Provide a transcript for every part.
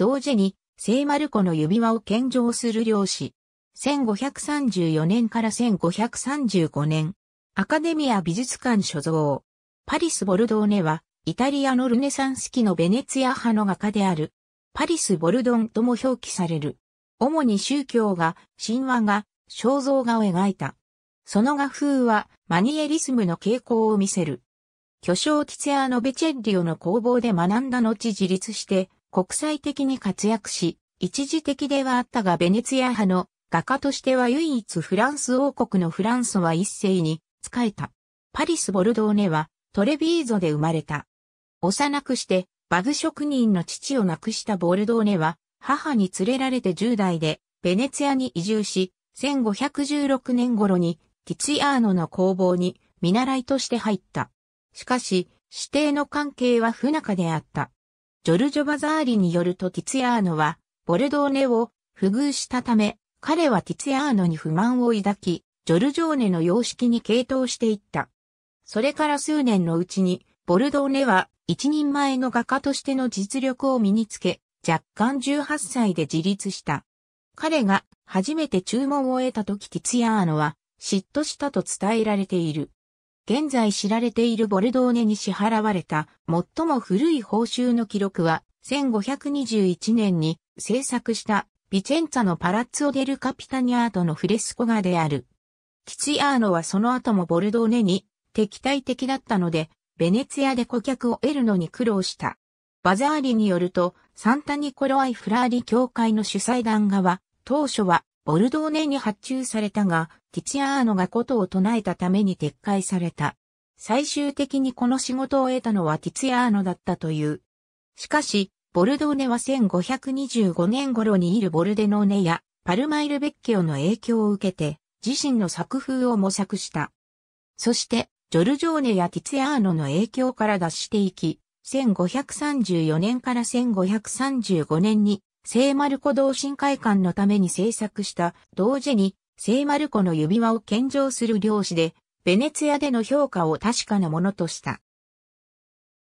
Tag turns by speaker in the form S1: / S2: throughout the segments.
S1: 同時に、聖マルコの指輪を献上する漁師。1534年から1535年、アカデミア美術館所蔵。パリス・ボルドーネは、イタリアのルネサンス期のベネツィア派の画家である。パリス・ボルドンとも表記される。主に宗教画、神話画、肖像画を描いた。その画風はマニエリスムの傾向を見せる。巨匠ティツェアノ・ベチェッリオの工房で学んだ後自立して国際的に活躍し、一時的ではあったがベネツィア派の画家としては唯一フランス王国のフランソは一世に仕えた。パリス・ボルドーネはトレビーゾで生まれた。幼くしてバグ職人の父を亡くしたボルドーネは母に連れられて10代でベネツィアに移住し、1516年頃にティツィアーノの工房に見習いとして入った。しかし、指定の関係は不仲であった。ジョルジョ・バザーリによるとティツヤーノは、ボルドーネを不遇したため、彼はティツヤーノに不満を抱き、ジョルジョーネの様式に傾倒していった。それから数年のうちに、ボルドーネは一人前の画家としての実力を身につけ、若干18歳で自立した。彼が初めて注文を得た時ティツヤーノは嫉妬したと伝えられている。現在知られているボルドーネに支払われた最も古い報酬の記録は1521年に制作したビチェンツァのパラッツオデルカピタニアートのフレスコ画である。キチアーノはその後もボルドーネに敵対的だったので、ベネツィアで顧客を得るのに苦労した。バザーリによると、サンタニコロアイ・フラーリ教会の主催団側、当初はボルドーネに発注されたが、ティツアーノがことを唱えたために撤回された。最終的にこの仕事を得たのはティツアーノだったという。しかし、ボルドーネは1525年頃にいるボルデノーネやパルマイルベッキオの影響を受けて、自身の作風を模索した。そして、ジョルジョーネやティツィアーノの影響から脱していき、1534年から1535年に聖マルコ同心会館のために制作した、同時に聖マルコの指輪を献上する漁師で、ベネツィアでの評価を確かなものとした。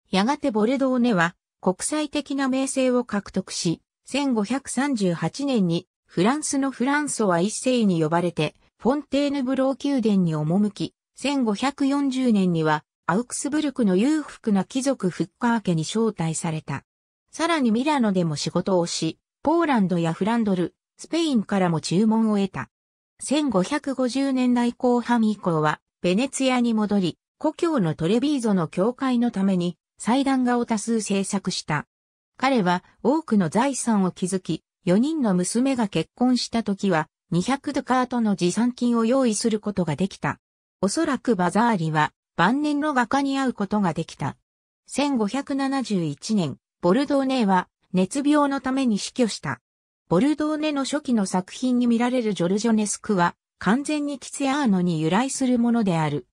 S1: やがてボルドーネは国際的な名声を獲得し、1538年にフランスのフランソワ一世に呼ばれて、フォンテーヌブロー宮殿に赴き、1540年にはアウクスブルクの裕福な貴族フッカー家に招待された。さらにミラノでも仕事をし、ポーランドやフランドル、スペインからも注文を得た。1550年代後半以降は、ベネツィアに戻り、故郷のトレビーゾの教会のために、祭壇画を多数制作した。彼は多くの財産を築き、4人の娘が結婚した時は、200ドカートの持参金を用意することができた。おそらくバザーリは、晩年の画家に会うことができた。1571年、ボルドーネは、熱病のために死去した。ボルドーネの初期の作品に見られるジョルジョネスクは、完全にティツヤーノに由来するものである。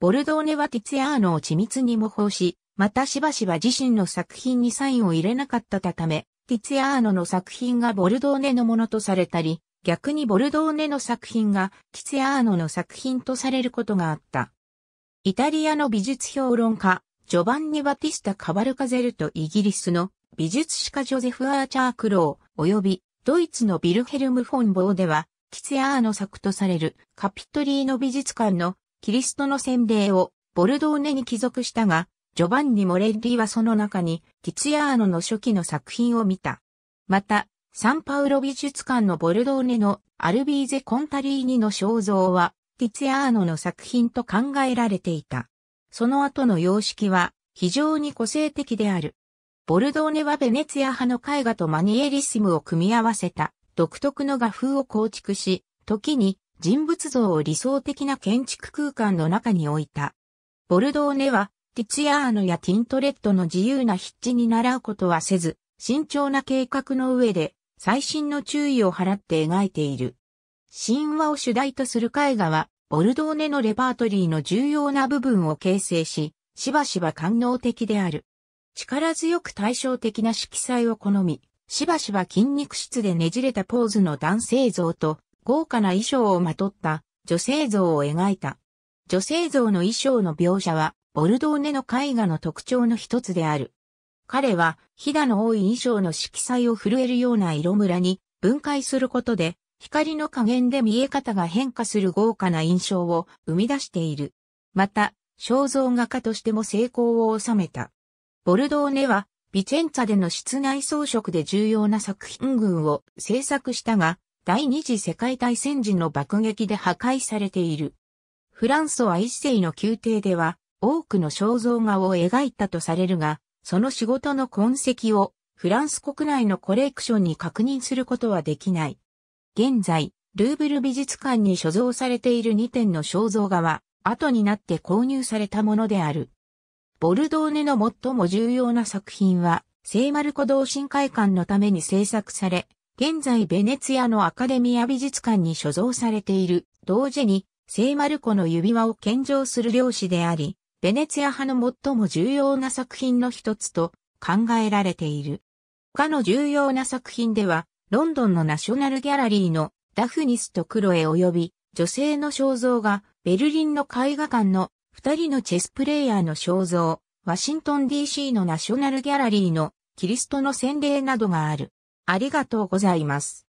S1: ボルドーネはティツヤーノを緻密に模倣し、またしばしば自身の作品にサインを入れなかったため、ティツヤーノの作品がボルドーネのものとされたり、逆にボルドーネの作品がティツヤーノの作品とされることがあった。イタリアの美術評論家、ジョバンニ・バティスタ・カバルカゼルとイギリスの美術史家ジョゼフ・アーチャー・クロー、及びドイツのビルヘルム・フォン・ボーでは、キツヤーの作とされるカピトリーノ美術館のキリストの洗礼をボルドーネに帰属したが、ジョバンニ・モレッリはその中にキツヤーノの初期の作品を見た。また、サンパウロ美術館のボルドーネのアルビーゼ・コンタリーニの肖像はキツヤーノの作品と考えられていた。その後の様式は非常に個性的である。ボルドーネはベネツィア派の絵画とマニエリスムを組み合わせた独特の画風を構築し、時に人物像を理想的な建築空間の中に置いた。ボルドーネはティツィアーノやティントレットの自由な筆致に習うことはせず、慎重な計画の上で最新の注意を払って描いている。神話を主題とする絵画は、ボルドーネのレパートリーの重要な部分を形成し、しばしば官能的である。力強く対照的な色彩を好み、しばしば筋肉質でねじれたポーズの男性像と、豪華な衣装をまとった女性像を描いた。女性像の衣装の描写は、ボルドーネの絵画の特徴の一つである。彼は、ひだの多い衣装の色彩を震えるような色ムラに分解することで、光の加減で見え方が変化する豪華な印象を生み出している。また、肖像画家としても成功を収めた。ボルドーネは、ビチェンツァでの室内装飾で重要な作品群を制作したが、第二次世界大戦時の爆撃で破壊されている。フランソワ一世の宮廷では、多くの肖像画を描いたとされるが、その仕事の痕跡をフランス国内のコレクションに確認することはできない。現在、ルーブル美術館に所蔵されている2点の肖像画は、後になって購入されたものである。ボルドーネの最も重要な作品は、聖マルコ同心会館のために制作され、現在ベネツィアのアカデミア美術館に所蔵されている、同時に、聖マルコの指輪を献上する漁師であり、ベネツィア派の最も重要な作品の一つと考えられている。他の重要な作品では、ロンドンのナショナルギャラリーのダフニスとクロエ及び女性の肖像がベルリンの絵画館の二人のチェスプレイヤーの肖像、ワシントン DC のナショナルギャラリーのキリストの洗礼などがある。ありがとうございます。